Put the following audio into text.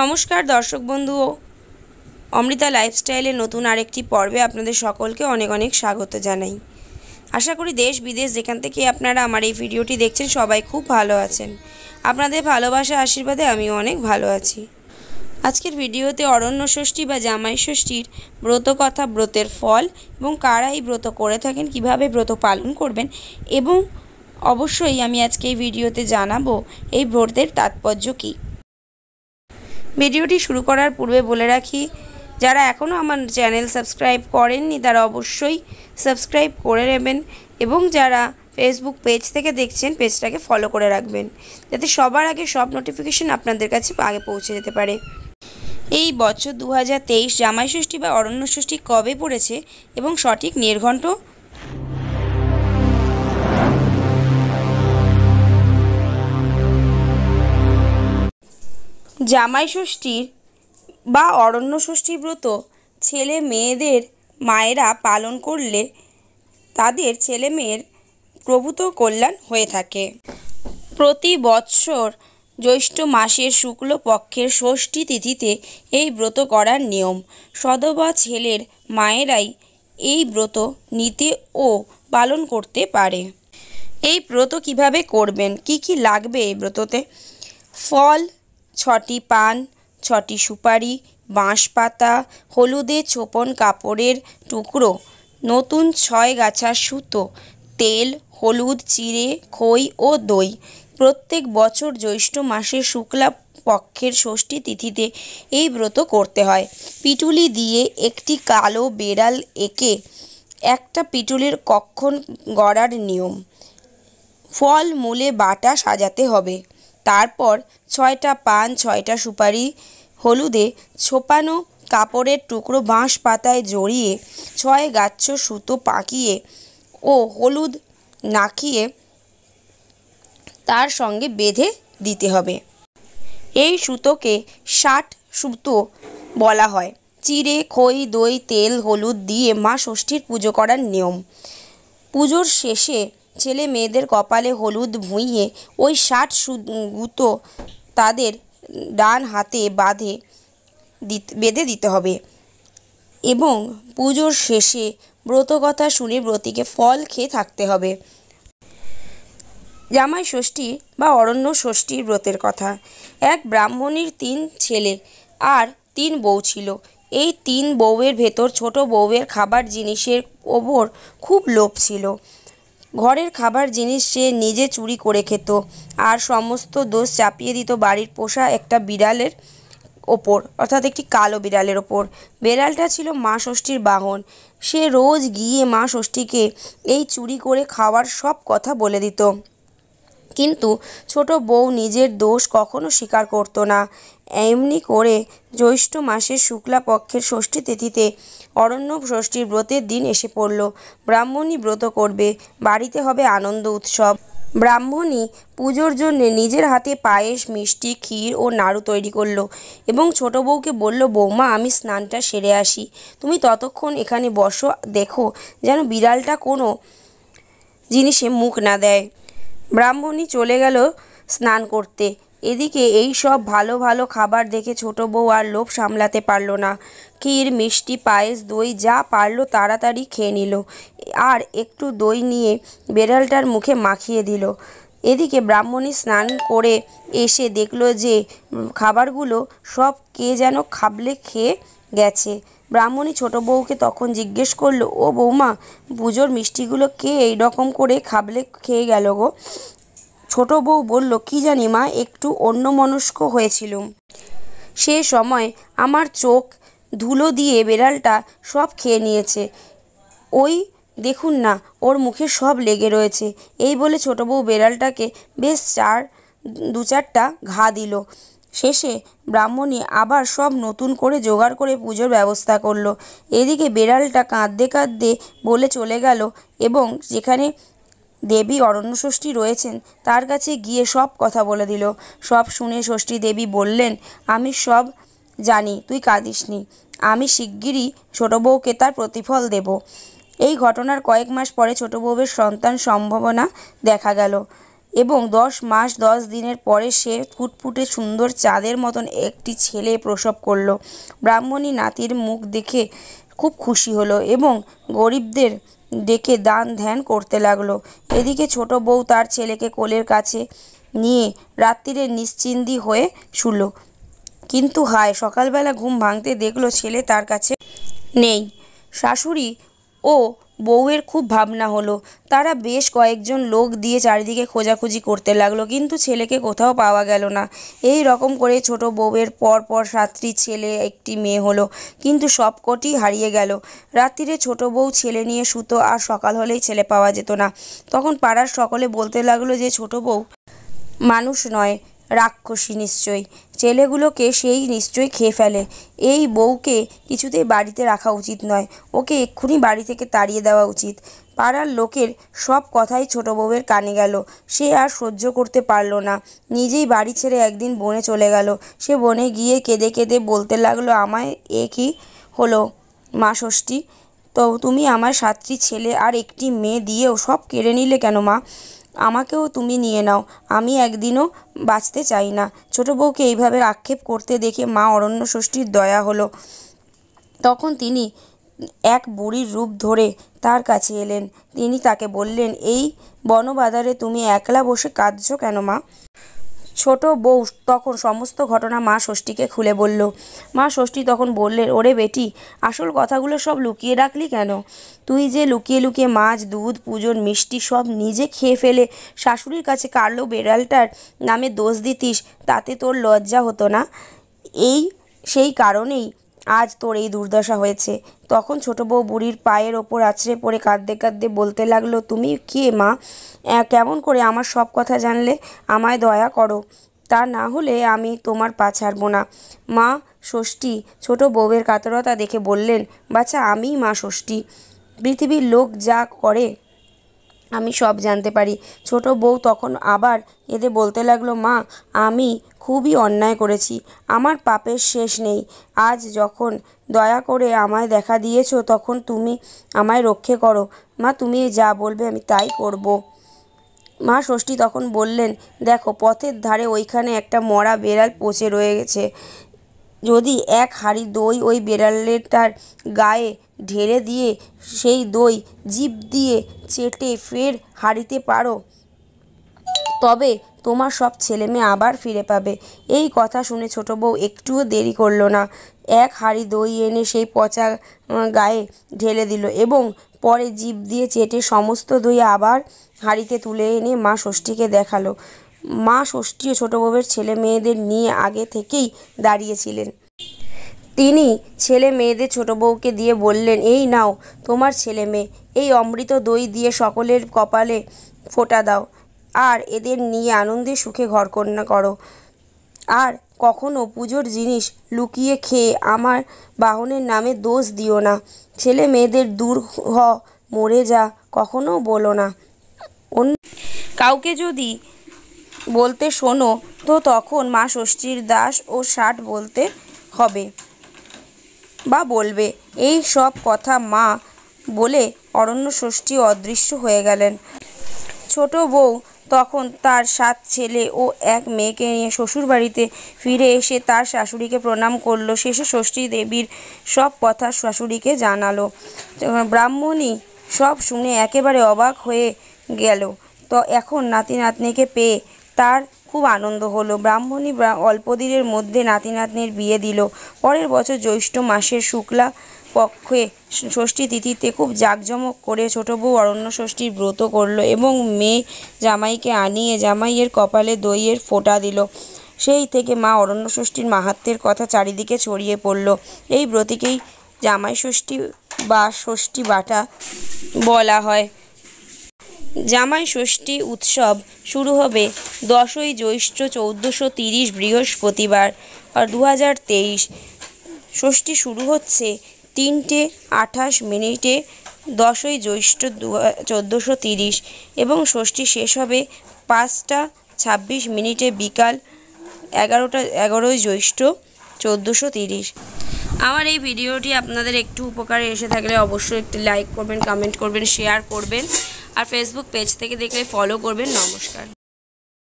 নমস্কার দর্শক বন্ধু অমৃতা লাইফস্টাইলের নতুন আরেকটি পর্বে আপনাদের সকলকে অনেক অনেক স্বাগত জানাই আশা করি দেশ বিদেশ যেখান থেকে আপনারা আমার এই ভিডিওটি দেখছেন সবাই খুব ভালো আছেন আপনাদের ভালোবাসা আশীর্বাদে আমি অনেক ভালো আছি আজকের ভিডিওতে অরণ্য ষষ্ঠী বা জামাই ষষ্ঠীর ব্রত কথা ব্রতের ফল এবং কারা এই ব্রত করে থাকেন কিভাবে ব্রত পালন করবেন এবং অবশ্যই আমি আজকে এই ভিডিওতে জানাবো এই ব্রতের তাৎপর্য কী ভিডিওটি শুরু করার পূর্বে বলে রাখি যারা এখনও আমার চ্যানেল সাবস্ক্রাইব করেননি তারা অবশ্যই সাবস্ক্রাইব করে নেবেন এবং যারা ফেসবুক পেজ থেকে দেখছেন পেজটাকে ফলো করে রাখবেন যাতে সবার আগে সব নোটিফিকেশন আপনাদের কাছে আগে পৌঁছে যেতে পারে এই বছর দু হাজার তেইশ জামাইষষ্ঠী বা অরণ্য ষষ্ঠী কবে পড়েছে এবং সঠিক নির্ঘণ্ট জামাই ষষ্ঠীর বা অরণ্য ষষ্ঠী ব্রত ছেলে মেয়েদের মায়েরা পালন করলে তাদের ছেলে মেয়ের প্রভূত কল্যাণ হয়ে থাকে প্রতি বৎসর জ্যৈষ্ঠ মাসের শুক্লপক্ষের ষষ্ঠী তিথিতে এই ব্রত করার নিয়ম সদবা ছেলের মায়েরাই এই ব্রত নিতে ও পালন করতে পারে এই ব্রত কিভাবে করবেন কি কি লাগবে এই ব্রততে ফল ছটি পান ছটি সুপারি বাঁশ পাতা হলুদে ছোপন কাপড়ের টুকরো নতুন ছয় গাছার সুতো তেল হলুদ চিড়ে খই ও দই প্রত্যেক বছর জ্যৈষ্ঠ মাসে শুক্লা পক্ষের ষষ্ঠী তিথিতে এই ব্রত করতে হয় পিটুলি দিয়ে একটি কালো বেড়াল এঁকে একটা পিটুলির কক্ষণ গড়ার নিয়ম ফল মূলে বাটা সাজাতে হবে তারপর ছয়টা পান ছয়টা সুপারি হলুদে ছোপানো কাপড়ের টুকরো বাঁশ পাতায় জড়িয়ে ছয় গাছ সুতো পাকিয়ে ও হলুদ নাকিয়ে তার সঙ্গে বেঁধে দিতে হবে এই সুতোকে ষাট সুতো বলা হয় চিড়ে খই দই তেল হলুদ দিয়ে মা ষষ্ঠীর পুজো করার নিয়ম পুজোর শেষে ছেলে মেয়েদের কপালে হলুদ ভুঁইয়ে ওই ষাট গুঁতো তাদের ডান হাতে বাঁধে বেঁধে দিতে হবে এবং পুজোর শেষে ব্রতকথা শুনে ব্রতীকে ফল খেয়ে থাকতে হবে জামাই ষষ্ঠী বা অরণ্য ষষ্ঠীর ব্রতের কথা এক ব্রাহ্মণীর তিন ছেলে আর তিন বউ ছিল এই তিন বউয়ের ভেতর ছোট বউয়ের খাবার জিনিসের ওপর খুব লোভ ছিল ঘরের খাবার জিনিস সে নিজে চুরি করে খেত আর সমস্ত দোষ চাপিয়ে দিত বাড়ির পোষা একটা বিড়ালের ওপর অর্থাৎ একটি কালো বিড়ালের ওপর বিড়ালটা ছিল মা ষষ্ঠীর বাহন সে রোজ গিয়ে মা ষষ্ঠীকে এই চুরি করে খাওয়ার সব কথা বলে দিত কিন্তু ছোট বউ নিজের দোষ কখনো স্বীকার করত না এমনি করে জ্যৈষ্ঠ মাসের শুক্লা পক্ষের ষষ্ঠী তিথিতে অরণ্য ষষ্ঠীর ব্রতের দিন এসে পড়ল ব্রাহ্মণী ব্রত করবে বাড়িতে হবে আনন্দ উৎসব ব্রাহ্মণী পুজোর জন্যে নিজের হাতে পায়েস মিষ্টি ক্ষীর ও নাড়ু তৈরি করলো এবং ছোট বউকে বলল বৌমা আমি স্নানটা সেরে আসি তুমি ততক্ষণ এখানে বসো দেখো যেন বিড়ালটা কোনো জিনিসে মুখ না দেয় ব্রাহ্মণী চলে গেল স্নান করতে এদিকে এই সব ভালো ভালো খাবার দেখে ছোট বউ আর লোভ সামলাতে পারল না ক্ষীর মিষ্টি পায়েস দই যা পারল তাড়াতাড়ি খেয়ে নিল আর একটু দই নিয়ে বেড়ালটার মুখে মাখিয়ে দিল এদিকে ব্রাহ্মণী স্নান করে এসে দেখল যে খাবারগুলো সব কে যেন খাবলে খেয়ে গেছে ব্রাহ্মণী ছোট বউকে তখন জিজ্ঞেস করলো ও বৌমা পুজোর মিষ্টিগুলো কে এই রকম করে খাবলে খেয়ে গেল গো ছোট বউ বলল কি জানি মা একটু অন্যমনস্ক হয়েছিলুম সে সময় আমার চোখ ধুলো দিয়ে বেড়ালটা সব খেয়ে নিয়েছে ওই দেখুন না ওর মুখে সব লেগে রয়েছে এই বলে ছোটো বউ বেড়ালটাকে বেশ চার দু চারটা ঘা দিল শেষে ব্রাহ্মণী আবার সব নতুন করে জোগাড় করে পুজোর ব্যবস্থা করলো এদিকে বেড়ালটা কাঁদতে কাঁদতে বলে চলে গেল এবং যেখানে দেবী অরণ্যষষ্ঠী রয়েছেন তার কাছে গিয়ে সব কথা বলে দিল সব শুনে ষষ্ঠী দেবী বললেন আমি সব জানি তুই কাঁদিসনি আমি শিগগিরই ছোটো বউকে তার প্রতিফল দেব এই ঘটনার কয়েক মাস পরে ছোটো বউয়ের সন্তান সম্ভাবনা দেখা গেল এবং দশ মাস দশ দিনের পরে সে ফুটফুটে সুন্দর চাঁদের মতন একটি ছেলে প্রসব করল ব্রাহ্মণী নাতির মুখ দেখে খুব খুশি হলো এবং গরিবদের ডেকে দান ধ্যান করতে লাগলো এদিকে ছোট বউ তার ছেলেকে কোলের কাছে নিয়ে রাত্রিরে নিশ্চিন্দি হয়ে শুল কিন্তু হায় সকালবেলা ঘুম ভাঙতে দেখলো ছেলে তার কাছে নেই শাশুড়ি ও বউয়ের খুব ভাবনা হলো তারা বেশ কয়েকজন লোক দিয়ে চারিদিকে খোঁজাখুঁজি করতে লাগলো কিন্তু ছেলেকে কোথাও পাওয়া গেল না এই রকম করে ছোট বউয়ের পর পর সাতটি ছেলে একটি মেয়ে হলো কিন্তু সবকটি হারিয়ে গেল রাত্রিরে ছোট বউ ছেলে নিয়ে সুতো আর সকাল হলেই ছেলে পাওয়া যেত না তখন পাড়ার সকলে বলতে লাগলো যে ছোট বউ মানুষ নয় রাক্ষসী নিশ্চয়ই ছেলেগুলোকে সেই নিশ্চয়ই খেয়ে ফেলে এই বউকে কিছুতেই বাড়িতে রাখা উচিত নয় ওকে এক্ষুনি বাড়ি থেকে তাড়িয়ে দেওয়া উচিত পাড়ার লোকের সব কথাই ছোট বউয়ের কানে গেল সে আর সহ্য করতে পারল না নিজেই বাড়ি ছেড়ে একদিন বনে চলে গেল সে বনে গিয়ে কেঁদে কেঁদে বলতে লাগলো আমায় এ কী হলো মা ষষ্ঠী তো তুমি আমার সাতটি ছেলে আর একটি মেয়ে দিয়েও সব কেড়ে নিলে কেন মা আমাকেও তুমি নিয়ে নাও আমি একদিনও বাঁচতে চাই না ছোট বউকে এইভাবে আক্ষেপ করতে দেখে মা অরণ্য ষষ্ঠীর দয়া হলো তখন তিনি এক বুড়ির রূপ ধরে তার কাছে এলেন তিনি তাকে বললেন এই বনবাজারে তুমি একলা বসে কাঁদছ কেন মা ছোট বউ তখন সমস্ত ঘটনা মা ষষ্ঠীকে খুলে বলল মা ষষ্ঠী তখন বললেন ওরে বেটি আসল কথাগুলো সব লুকিয়ে রাখলি কেন তুই যে লুকিয়ে লুকিয়ে মাছ দুধ পুজোর মিষ্টি সব নিজে খেয়ে ফেলে শাশুড়ির কাছে কারলো বেড়ালটার নামে দোষ দিতিস তাতে তোর লজ্জা হতো না এই সেই কারণেই আজ তোর এই দুর্দশা হয়েছে তখন ছোট বউ বুড়ির পায়ের ওপর আছড়ে পড়ে কাঁদতে কাঁদতে বলতে লাগলো তুমি কে মা কেমন করে আমার সব কথা জানলে আমায় দয়া করো তা না হলে আমি তোমার পা ছাড়বো না মা ষষ্ঠী ছোট বউয়ের কাতরতা দেখে বললেন বাচ্চা আমি মা ষষ্ঠী পৃথিবীর লোক যা করে আমি সব জানতে পারি ছোট বউ তখন আবার এদের বলতে লাগলো মা আমি খুবই অন্যায় করেছি আমার পাপের শেষ নেই আজ যখন দয়া করে আমায় দেখা দিয়েছ তখন তুমি আমায় রক্ষে করো মা তুমি যা বলবে আমি তাই করব। মা ষষ্ঠী তখন বললেন দেখো পথের ধারে ওইখানে একটা মরা বেড়াল পচে রয়ে গেছে যদি এক হাঁড়ি দই ওই বেড়ালটার গায়ে ঢেলে দিয়ে সেই দই জিভ দিয়ে চেটে ফের হাঁড়িতে পারো তবে তোমার সব ছেলে মেয়ে আবার ফিরে পাবে এই কথা শুনে ছোট বউ একটুও দেরি করলো না এক হাঁড়ি দই এনে সেই পচা গায়ে ঢেলে দিল এবং পরে জিপ দিয়ে চেটে সমস্ত দই আবার হাঁড়িতে তুলে এনে মা ষষ্ঠীকে দেখালো মা ষষ্ঠী ও ছোট বউয়ের ছেলে মেয়েদের নিয়ে আগে থেকেই দাঁড়িয়েছিলেন তিনি ছেলে মেয়েদের ছোট বউকে দিয়ে বললেন এই নাও তোমার ছেলে মেয়ে এই অমৃত দই দিয়ে সকলের কপালে ফোটা দাও আর এদের নিয়ে আনন্দে সুখে ঘরকন্যা করো আর কখনো পুজোর জিনিস লুকিয়ে খেয়ে আমার বাহনের নামে দোষ দিও না ছেলে মেয়েদের দূর হ মরে যা কখনো বলো না কাউকে যদি বলতে শোনো তো তখন মা ষষ্ঠীর দাস ও ষাট বলতে হবে বা বলবে এই সব কথা মা বলে অরণ্য ষষ্ঠী অদৃশ্য হয়ে গেলেন ছোট বউ তখন তার সাত ছেলে ও এক মেয়েকে নিয়ে শ্বশুর বাড়িতে ফিরে এসে তার শাশুড়িকে প্রণাম করল শেষে ষষ্ঠী দেবীর সব কথা শাশুড়িকে জানালো ব্রাহ্মণী সব শুনে একেবারে অবাক হয়ে গেল তো এখন নাতি নাতনিকে পেয়ে তার খুব আনন্দ হলো ব্রাহ্মণী অল্প দিনের মধ্যে নাতি নাতনির বিয়ে দিল পরের বছর জ্যৈষ্ঠ মাসের শুক্লা পক্ষে ষষ্ঠী তিথিতে খুব জাঁকজমক করে ছোট বউ অরণ্য ষষ্ঠীর ব্রত করল এবং মেয়ে জামাইকে আনিয়ে জামাইয়ের কপালে দইয়ের ফোঁটা দিল সেই থেকে মা অরণ্য ষষ্ঠীর মাহাত্মের কথা চারিদিকে ছড়িয়ে পড়ল এই ব্রতিকেই জামাই ষষ্ঠী বা ষষ্ঠী বাটা বলা হয় জামাই ষষ্ঠী উৎসব শুরু হবে দশই জ্যৈষ্ঠ চৌদ্দশো তিরিশ বৃহস্পতিবার আর দু হাজার তেইশ ষষ্ঠী শুরু হচ্ছে তিনটে আঠাশ মিনিটে দশই জ্যৈষ্ঠ দু চোদ্দোশো তিরিশ এবং ষষ্ঠী শেষ হবে পাঁচটা ছাব্বিশ মিনিটে বিকাল এগারোটা এগারোই জ্যৈষ্ঠ চোদ্দোশো তিরিশ আমার এই ভিডিওটি আপনাদের একটু উপকারে এসে থাকলে অবশ্যই একটি লাইক করবেন কমেন্ট করবেন শেয়ার করবেন আর ফেসবুক পেজ থেকে দেখলে ফলো করবেন নমস্কার